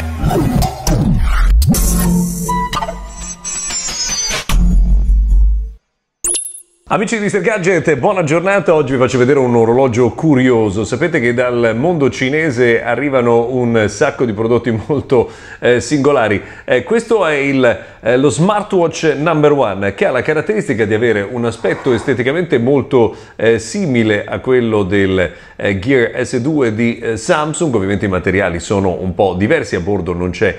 Oh, Amici di Mr. Gadget, buona giornata. Oggi vi faccio vedere un orologio curioso. Sapete che dal mondo cinese arrivano un sacco di prodotti molto eh, singolari. Eh, questo è il, eh, lo smartwatch number one che ha la caratteristica di avere un aspetto esteticamente molto eh, simile a quello del eh, Gear S2 di eh, Samsung. Ovviamente i materiali sono un po' diversi. A bordo non c'è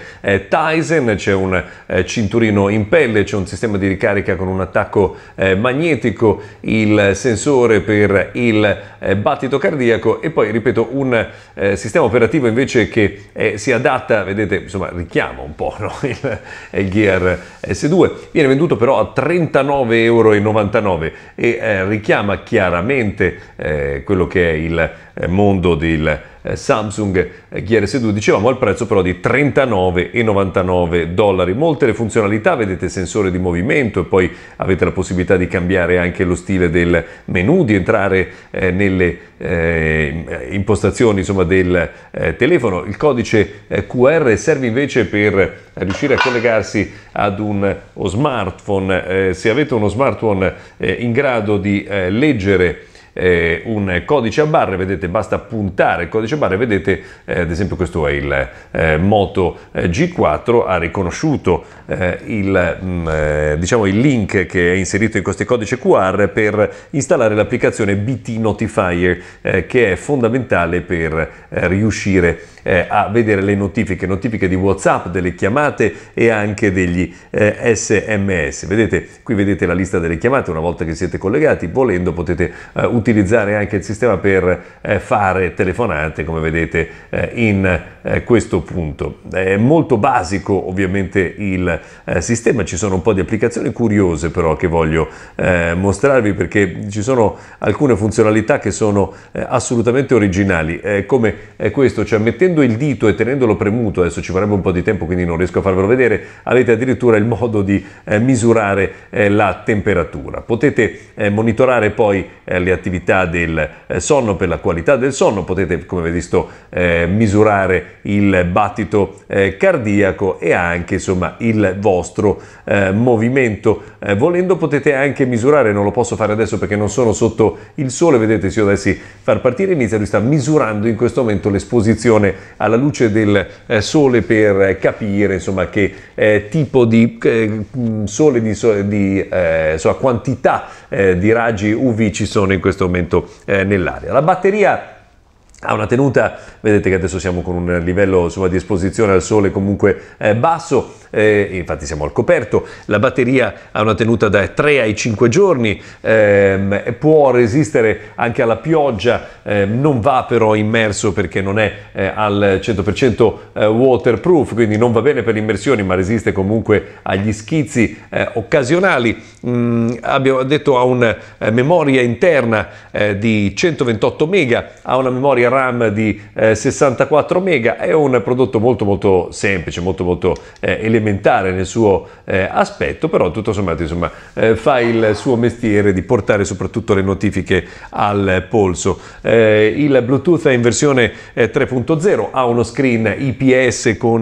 Tizen, c'è un cinturino in pelle, c'è un sistema di ricarica con un attacco magnetico dico il sensore per il eh, battito cardiaco e poi ripeto un eh, sistema operativo invece che eh, si adatta, vedete, insomma richiama un po' no? il, eh, il, Gear S2, viene venduto però a 39,99 euro e eh, richiama chiaramente eh, quello che è il eh, mondo del eh, Samsung eh, Gear S2, dicevamo al prezzo però di 39,99 dollari. Molte le funzionalità, vedete sensore di movimento e poi avete la possibilità di cambiare anche lo stile del menu, di entrare eh, nelle eh, impostazioni insomma, del eh, telefono. Il codice QR serve invece per riuscire a collegarsi ad un smartphone. se avete uno smartphone in grado di leggere eh, un codice a barre, vedete basta puntare il codice a barre, vedete eh, ad esempio questo è il eh, Moto eh, G4, ha riconosciuto eh, il, mh, mm, eh, diciamo il link che è inserito in questo codice QR per installare l'applicazione BT Notifier che è fondamentale per riuscire a vedere le notifiche, notifiche di WhatsApp, delle chiamate e anche degli sms. Vedete, qui vedete la lista delle chiamate, una volta che siete collegati, volendo potete eh, utilizzare anche il sistema per eh, fare telefonate, come vedete eh, in eh, questo punto. È molto basico ovviamente il eh, sistema, ci sono un po' di applicazioni curiose però che voglio eh, mostrarvi perché ci sono alcune funzionalità che sono eh, assolutamente originali, come questo, cioè mettendo il dito e tenendolo premuto, adesso ci vorrebbe un po' di tempo quindi non riesco a farvelo vedere, avete addirittura il modo di misurare la temperatura. Potete monitorare poi le attività attività del eh, sonno, per la qualità del sonno, potete come avete visto eh, misurare il battito eh, cardiaco e anche insomma il vostro eh, movimento. Eh, volendo potete anche misurare, non lo posso fare adesso perché non sono sotto il sole, vedete se io dovessi far partire inizio, lui sta misurando in questo momento l'esposizione alla luce del eh, sole per capire insomma che tipo di sole, di, so, di so, quantità di raggi UV ci sono in questo questo momento eh, nell'area. La batteria ha una tenuta, vedete che adesso siamo con un livello insomma, di esposizione al sole comunque eh, basso, eh, infatti siamo al coperto, la batteria ha una tenuta da 3 ai 5 giorni, ehm, può resistere anche alla pioggia, ehm, non va però immerso perché non è eh, al 100% eh, waterproof, quindi non va bene per le immersioni ma resiste comunque agli schizzi eh, occasionali, mm, abbiamo detto ha una eh, memoria interna di 128 mega, ha una memoria RAM di eh, 64 mega è un prodotto molto molto semplice, molto molto eh, elementare nel suo eh, aspetto, però tutto sommato insomma, eh, fa il suo mestiere di portare soprattutto le notifiche al polso. Eh, il Bluetooth è in versione 3.0, eh, ha uno screen IPS con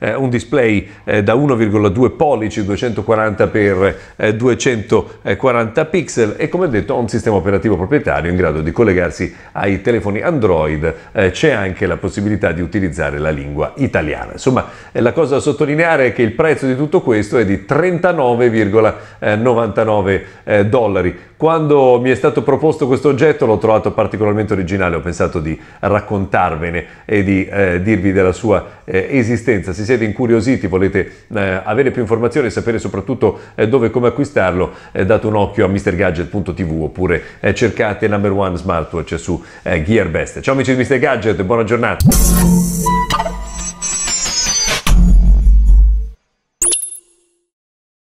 un display da 1,2 pollici 240x240 pixel e come detto ha un sistema operativo proprietario in grado di collegarsi ai telefoni Android Android eh, c'è anche la possibilità di utilizzare la lingua italiana. Insomma, eh, la cosa da sottolineare è che il prezzo di tutto questo è di 39,99 eh, eh, dollari. Quando mi è stato proposto questo oggetto l'ho trovato particolarmente originale, ho pensato di raccontarvene e di eh, dirvi della sua eh, esistenza. Se siete incuriositi, volete eh, avere più informazioni e sapere soprattutto eh, dove e come acquistarlo, eh, date un occhio a mrgadget.tv oppure eh, cercate Number One Smartwatch su Gearbest. Ciao amici di Mr. Gadget, buona giornata!